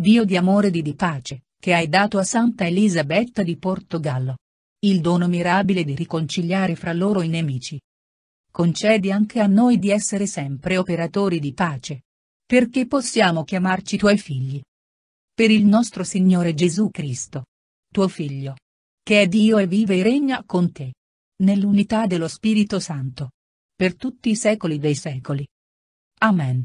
Dio di amore e di, pace, che hai dato a Santa Elisabetta di Portogallo. Il dono mirabile di riconciliare fra loro i nemici. Concedi anche a noi di essere sempre operatori di pace. Perché possiamo chiamarci tuoi figli. Per il nostro Signore Gesù Cristo. Tuo Figlio. Che è Dio e vive e regna con te. Nell'unità dello Spirito Santo. Per tutti i secoli dei secoli. Amen.